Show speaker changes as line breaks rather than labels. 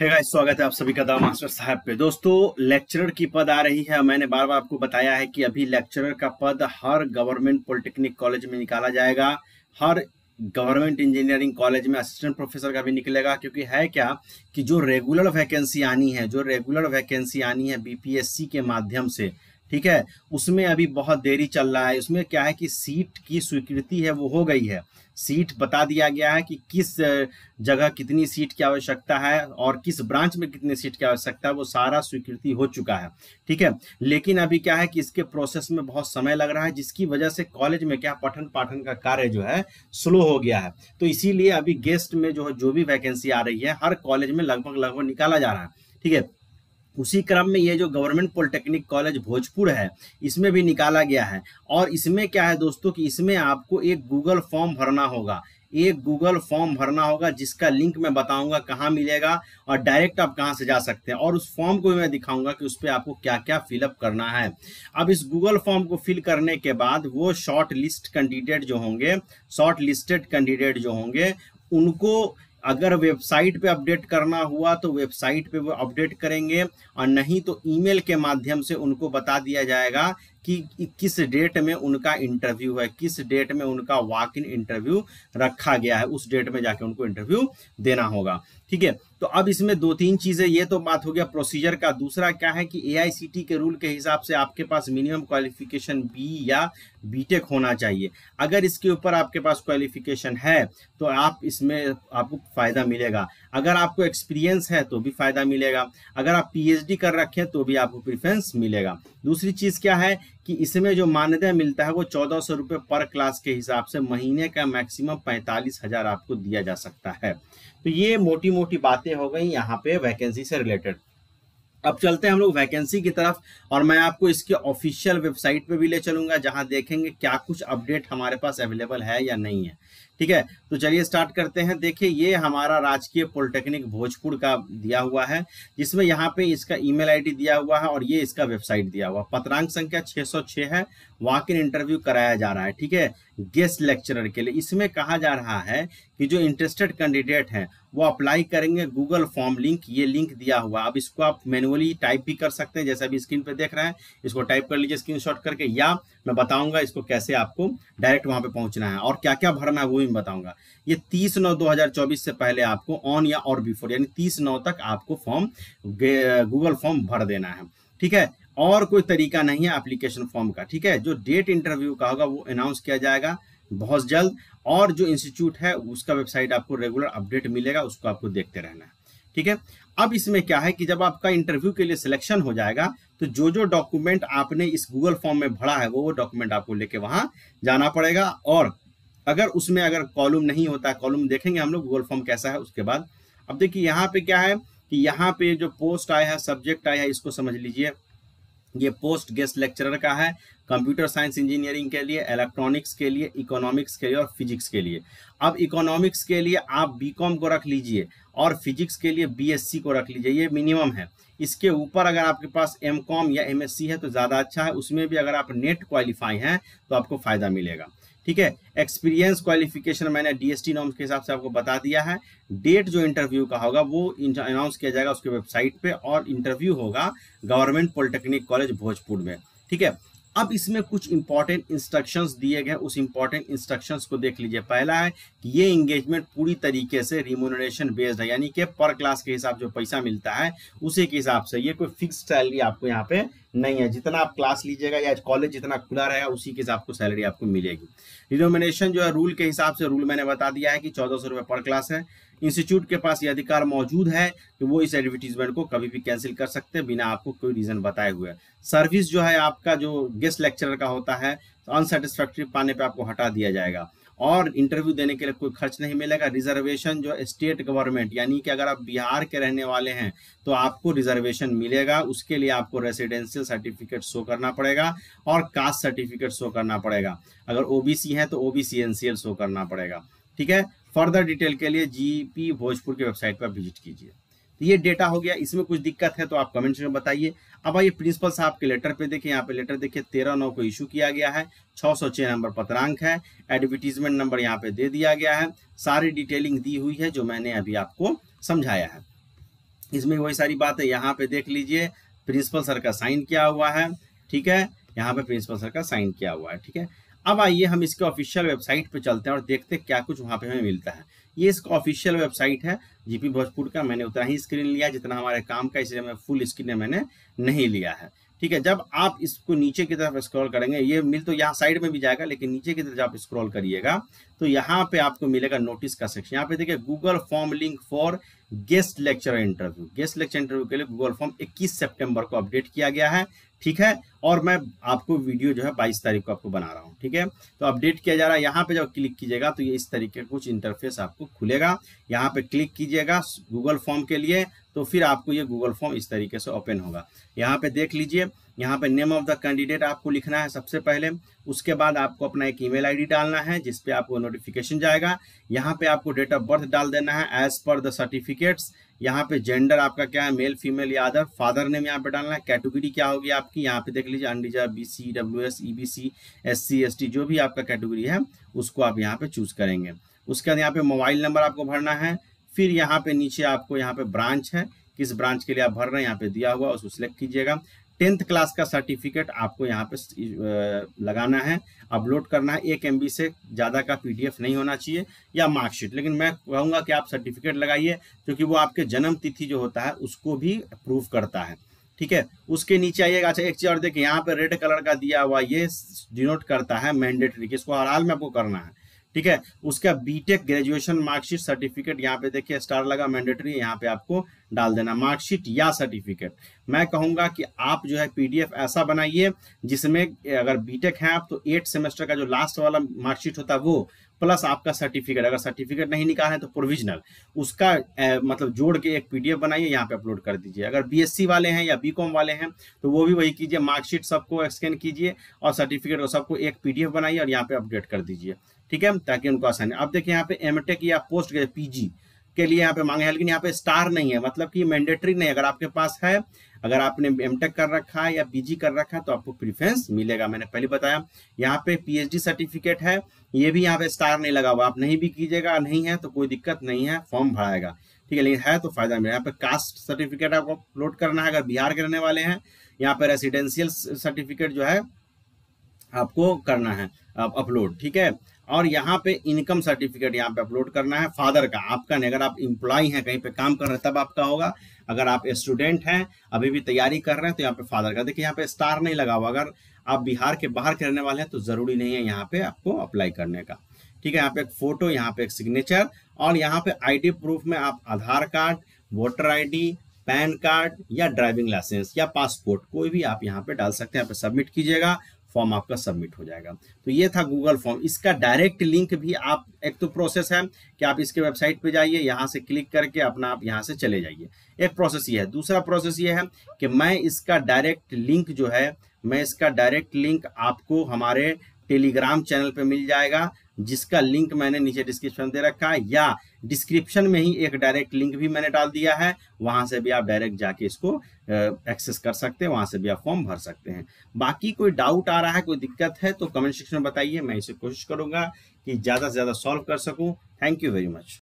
hey guys स्वागत है आप सभी का दा मास्टर साहब पे दोस्तों लेक्चरर की पद आ रही है मैंने बार बार आपको बताया है कि अभी लेक्चरर का पद हर गवर्नमेंट पॉलिटेक्निक कॉलेज में निकाला जाएगा हर गवर्नमेंट इंजीनियरिंग कॉलेज में असिस्टेंट प्रोफेसर का भी निकलेगा क्योंकि है क्या कि जो रेगुलर वैकेंसी आनी है जो रेगुलर वैकेंसी आनी है बीपीएससी के माध्यम से ठीक है उसमें अभी बहुत देरी चल रहा है उसमें क्या है कि सीट की स्वीकृति है वो हो गई है सीट बता दिया गया है कि किस जगह कितनी सीट की आवश्यकता है और किस ब्रांच में कितनी सीट की आवश्यकता है वो सारा स्वीकृति हो चुका है ठीक है लेकिन अभी क्या है कि इसके प्रोसेस में बहुत समय लग रहा है जिसकी वजह से कॉलेज में क्या पठन पाठन का कार्य जो है स्लो हो गया है तो इसीलिए अभी गेस्ट में जो है जो भी वैकेंसी आ रही है हर कॉलेज में लगभग लगभग निकाला जा रहा है ठीक है उसी क्रम में ये जो गवर्नमेंट पॉलिटेक्निक कॉलेज भोजपुर है इसमें भी निकाला गया है और इसमें क्या है दोस्तों कि इसमें आपको एक गूगल फॉर्म भरना होगा एक गूगल फॉर्म भरना होगा जिसका लिंक मैं बताऊंगा कहाँ मिलेगा और डायरेक्ट आप कहाँ से जा सकते हैं और उस फॉर्म को भी मैं दिखाऊंगा कि उस पर आपको क्या क्या फिलअप करना है अब इस गूगल फॉर्म को फिल करने के बाद वो शॉर्ट लिस्ट कैंडिडेट जो होंगे शॉर्ट लिस्टेड कैंडिडेट जो होंगे उनको अगर वेबसाइट पे अपडेट करना हुआ तो वेबसाइट पे वो अपडेट करेंगे और नहीं तो ईमेल के माध्यम से उनको बता दिया जाएगा कि किस डेट में उनका इंटरव्यू है किस डेट में उनका वॉक इन इंटरव्यू रखा गया है उस डेट में जाके उनको इंटरव्यू देना होगा ठीक है तो अब इसमें दो तीन चीज़ें ये तो बात हो गया प्रोसीजर का दूसरा क्या है कि ए के रूल के हिसाब से आपके पास मिनिमम क्वालिफिकेशन बी या बीटेक होना चाहिए अगर इसके ऊपर आपके पास क्वालिफिकेशन है तो आप इसमें आपको फ़ायदा मिलेगा अगर आपको एक्सपीरियंस है तो भी फ़ायदा मिलेगा अगर आप पीएचडी कर रखें तो भी आपको प्रिफ्रेंस मिलेगा दूसरी चीज़ क्या है कि इसमें जो मान्यता मिलता है वो चौदह सौ रुपये पर क्लास के हिसाब से महीने का मैक्सिमम पैंतालीस हज़ार आपको दिया जा सकता है तो ये मोटी मोटी बातें हो गई यहाँ पे वैकेंसी से रिलेटेड अब चलते हैं हम लोग वैकेंसी की तरफ और मैं आपको इसके ऑफिशियल वेबसाइट पे भी ले चलूंगा जहां देखेंगे क्या कुछ अपडेट हमारे पास अवेलेबल है या नहीं है ठीक है तो चलिए स्टार्ट करते हैं देखिए ये हमारा राजकीय पॉलिटेक्निक भोजपुर का दिया हुआ है जिसमें यहाँ पे इसका ईमेल आईडी दिया हुआ है और ये इसका वेबसाइट दिया हुआ पत्रांक संख्या 606 है वॉक इन इंटरव्यू कराया जा रहा है ठीक है गेस्ट लेक्चरर के लिए इसमें कहा जा रहा है कि जो इंटरेस्टेड कैंडिडेट हैं वो अप्लाई करेंगे गूगल फॉर्म लिंक ये लिंक दिया हुआ अब इसको आप मैनुअली टाइप भी कर सकते हैं जैसा अभी स्क्रीन पे देख रहे हैं इसको टाइप कर लीजिए स्क्रीन करके या मैं बताऊंगा इसको कैसे आपको डायरेक्ट वहां पर पहुंचना है और क्या क्या भरना है वो भी बताऊंगा ये तीस नौ दो हजार चौबीस से पहले आपको ऑन या और बिफोर यानी तीस नौ तक आपको फॉर्म गूगल फॉर्म भर देना है ठीक है और कोई तरीका नहीं है एप्लीकेशन फॉर्म का ठीक है जो डेट इंटरव्यू का होगा वो अनाउंस किया जाएगा बहुत जल्द और जो इंस्टीट्यूट है उसका वेबसाइट आपको रेगुलर अपडेट मिलेगा उसको आपको देखते रहना है ठीक है अब इसमें क्या है कि जब आपका इंटरव्यू के लिए सिलेक्शन हो जाएगा तो जो जो डॉक्यूमेंट आपने इस गूगल फॉर्म में भरा है वो वो डॉक्यूमेंट आपको लेके वहां जाना पड़ेगा और अगर उसमें अगर कॉलम नहीं होता कॉलम देखेंगे हम लोग गूगल फॉर्म कैसा है उसके बाद अब देखिए यहाँ पे क्या है कि यहाँ पे जो पोस्ट आया है सब्जेक्ट आया है इसको समझ लीजिए ये पोस्ट गेस्ट लेक्चरर का है कंप्यूटर साइंस इंजीनियरिंग के लिए इलेक्ट्रॉनिक्स के लिए इकोनॉमिक्स के लिए और फिजिक्स के लिए अब इकोनॉमिक्स के लिए आप बीकॉम को रख लीजिए और फिजिक्स के लिए बीएससी को रख लीजिए ये मिनिमम है इसके ऊपर अगर आपके पास एमकॉम या एमएससी है तो ज़्यादा अच्छा है उसमें भी अगर आप नेट क्वालिफाई हैं तो आपको फ़ायदा मिलेगा ठीक है एक्सपीरियंस क्वालिफिकेशन मैंने डीएसटी नॉम्स के हिसाब से आपको बता दिया है डेट जो इंटरव्यू का होगा वो अनाउंस किया जाएगा उसके वेबसाइट पे और इंटरव्यू होगा गवर्नमेंट पॉलिटेक्निक कॉलेज भोजपुर में ठीक है अब इसमें कुछ इंपॉर्टेंट इंस्ट्रक्शंस दिए गए उस इंपॉर्टेंट इंस्ट्रक्शंस को देख लीजिए पहला है कि ये इंगेजमेंट पूरी तरीके से रिमोनरेशन बेस्ड है यानी कि पर क्लास के हिसाब जो पैसा मिलता है उसी के हिसाब से ये कोई फिक्स सैलरी आपको यहाँ पे नहीं है जितना आप क्लास लीजिएगा या कॉलेज जितना खुला रहेगा उसी के हिसाब को सैलरी आपको मिलेगी रिनोमिनेशन जो है रूल के हिसाब से रूल मैंने बता दिया है कि चौदह सौ पर क्लास है इंस्टीट्यूट के पास ये अधिकार मौजूद है कि वो इस एडवर्टीजमेंट को कभी भी कैंसिल कर सकते हैं बिना आपको कोई रीज़न बताए हुए सर्विस जो है आपका जो गेस्ट लेक्चरर का होता है तो अनसेटिस्फैक्ट्री पाने पर आपको हटा दिया जाएगा और इंटरव्यू देने के लिए कोई खर्च नहीं मिलेगा रिजर्वेशन जो स्टेट गवर्नमेंट यानी कि अगर आप बिहार के रहने वाले हैं तो आपको रिजर्वेशन मिलेगा उसके लिए आपको रेसिडेंशियल सर्टिफिकेट शो करना पड़ेगा और कास्ट सर्टिफिकेट शो करना पड़ेगा अगर ओबीसी है तो ओबीसी एनसीएल शो करना पड़ेगा ठीक है फर्दर डिटेल के लिए जीपी भोजपुर की वेबसाइट पर विजिट कीजिए तो ये डेटा हो गया इसमें कुछ दिक्कत है तो आप कमेंट में बताइए अब आइए प्रिंसिपल साहब के लेटर पे देखिए यहाँ पे लेटर देखिए तेरह नौ को इशू किया गया है छह सौ छः नंबर पत्रांक है एडवर्टीजमेंट नंबर यहाँ पे दे दिया गया है सारी डिटेलिंग दी हुई है जो मैंने अभी आपको समझाया है इसमें वही सारी बात है यहाँ पे देख लीजिए प्रिंसिपल सर का साइन किया हुआ है ठीक है यहाँ पे प्रिंसिपल सर का साइन किया हुआ है ठीक है अब आइए हम इसके ऑफिशियल वेबसाइट पर चलते हैं और देखते हैं क्या कुछ वहाँ पे हमें मिलता है ये इसका ऑफिशियल वेबसाइट है जीपी भोजपुर का मैंने उतना ही स्क्रीन लिया जितना हमारे काम का इसलिए मैं फुल स्क्रीन मैंने नहीं लिया है ठीक है जब आप इसको नीचे की तरफ स्क्रॉल करेंगे ये मिल तो यहाँ साइड में भी जाएगा लेकिन नीचे की तरफ आप स्क्रॉल करिएगा तो यहाँ पे आपको मिलेगा नोटिस का सेक्शन यहाँ पे देखिए Google form link for guest lecture interview guest lecture interview के लिए गूगल फॉर्म 21 सितंबर को अपडेट किया गया है ठीक है और मैं आपको वीडियो जो है बाईस तारीख को आपको बना रहा हूँ ठीक है तो अपडेट किया जा रहा है यहाँ पे जब क्लिक कीजिएगा तो ये इस तरीके का कुछ इंटरफेस आपको खुलेगा यहाँ पे क्लिक कीजिएगा गूगल फॉर्म के लिए तो फिर आपको ये गूगल फॉर्म इस तरीके से ओपन होगा यहाँ पे देख लीजिए यहाँ पे नेम ऑफ द कैंडिडेट आपको लिखना है सबसे पहले उसके बाद आपको अपना एक ईमेल आईडी डालना है जिसपे आपको नोटिफिकेशन जाएगा यहाँ पे आपको डेट ऑफ बर्थ डाल देना है एज पर द सर्टिफिकेट्स यहाँ पे जेंडर आपका क्या है मेल फीमेल या अदर फादर नेम यहाँ पे डालना है कैटेगरी क्या होगी आपकी यहाँ पे देख लीजिए अंडिजा B C W S E B C S C S T जो भी आपका कैटेगरी है उसको आप यहाँ पे चूज करेंगे उसके बाद यहाँ पे मोबाइल नंबर आपको भरना है फिर यहाँ पे नीचे आपको यहाँ पे ब्रांच है किस ब्रांच के लिए आप भर रहे हैं यहाँ पे दिया हुआ उसको सिलेक्ट कीजिएगा टेंथ क्लास का सर्टिफिकेट आपको यहाँ पे लगाना है अपलोड करना है एक एम से ज़्यादा का पीडीएफ नहीं होना चाहिए या मार्कशीट लेकिन मैं कहूँगा कि आप सर्टिफिकेट लगाइए क्योंकि वो आपके जन्म तिथि जो होता है उसको भी प्रूफ करता है ठीक है उसके नीचे आइएगा अच्छा एक चीज और देखिए यहाँ पे रेड कलर का दिया हुआ ये डिनोट करता है मैंडेटरी इसको हर हाल में आपको करना है ठीक है उसका बीटेक ग्रेजुएशन मार्कशीट सर्टिफिकेट यहाँ पे देखिए स्टार लगा मैंडेटरी यहाँ पे आपको डाल देना मार्कशीट या सर्टिफिकेट मैं कहूंगा कि आप जो है पीडीएफ ऐसा बनाइए जिसमें अगर बीटेक हैं आप तो एट सेमेस्टर का जो लास्ट वाला मार्कशीट होता है वो प्लस आपका सर्टिफिकेट अगर सर्टिफिकेट नहीं निकाल है तो प्रोविजनल उसका ए, मतलब जोड़ के एक पीडीएफ बनाइए यहाँ पे अपलोड कर दीजिए अगर बीएससी वाले हैं या बीकॉम वाले हैं तो वो भी वही कीजिए मार्कशीट सबको स्कैन कीजिए और सर्टिफिकेट और सबको एक पीडीएफ बनाइए और यहाँ पे अपडेट कर दीजिए ठीक है ताकि उनको आसानी अब देखिए यहाँ पे एमटेक या पोस्ट पीजी के लिए यहाँ पे मांगे लेकिन यहाँ पे स्टार नहीं है मतलब कि मैंडेटरी नहीं अगर आपके पास है अगर आपने एम कर रखा है या पीजी कर रखा है तो आपको प्रिफ्रेंस मिलेगा मैंने पहले बताया यहाँ पे पीएचडी सर्टिफिकेट है ये भी यहाँ पे स्टार नहीं लगा हुआ आप नहीं भी कीजिएगा नहीं है तो कोई दिक्कत नहीं है फॉर्म भराएगा ठीक है लेकिन है तो फायदा मिलेगा यहाँ पे कास्ट सर्टिफिकेट आपको अपलोड करना है अगर बिहार के रहने वाले हैं यहाँ पे रेसिडेंशियल सर्टिफिकेट जो है आपको करना है अपलोड ठीक है और यहाँ पे इनकम सर्टिफिकेट यहाँ पे अपलोड करना है फादर का आपका नहीं अगर आप इम्प्लॉय हैं कहीं पे काम कर रहे हैं तब आपका होगा अगर आप स्टूडेंट हैं अभी भी तैयारी कर रहे हैं तो यहाँ पे फादर का देखिए यहाँ पे स्टार नहीं लगा हुआ अगर आप बिहार के बाहर के रहने वाले हैं तो ज़रूरी नहीं है यहाँ पे आपको अप्लाई करने का ठीक है यहाँ पे एक फोटो यहाँ पे एक सिग्नेचर और यहाँ पे आई प्रूफ में आप Aadhaar card voter I PAN card या ड्राइविंग लाइसेंस या पासपोर्ट कोई भी आप यहाँ पे डाल सकते हैं यहाँ पे सबमिट कीजिएगा फॉर्म आपका सबमिट हो जाएगा तो ये था गूगल फॉर्म इसका डायरेक्ट लिंक भी आप एक तो प्रोसेस है कि आप इसके वेबसाइट पे जाइए यहाँ से क्लिक करके अपना आप यहाँ से चले जाइए एक प्रोसेस ये है दूसरा प्रोसेस ये है कि मैं इसका डायरेक्ट लिंक जो है मैं इसका डायरेक्ट लिंक आपको हमारे टेलीग्राम चैनल पर मिल जाएगा जिसका लिंक मैंने नीचे डिस्क्रिप्शन दे रखा है या डिस्क्रिप्शन में ही एक डायरेक्ट लिंक भी मैंने डाल दिया है वहां से भी आप डायरेक्ट जाके इसको एक्सेस कर सकते हैं वहां से भी आप फॉर्म भर सकते हैं बाकी कोई डाउट आ रहा है कोई दिक्कत है तो कमेंट सेक्शन में बताइए मैं इसे कोशिश करूंगा कि ज़्यादा से ज़्यादा सॉल्व कर सकूँ थैंक यू वेरी मच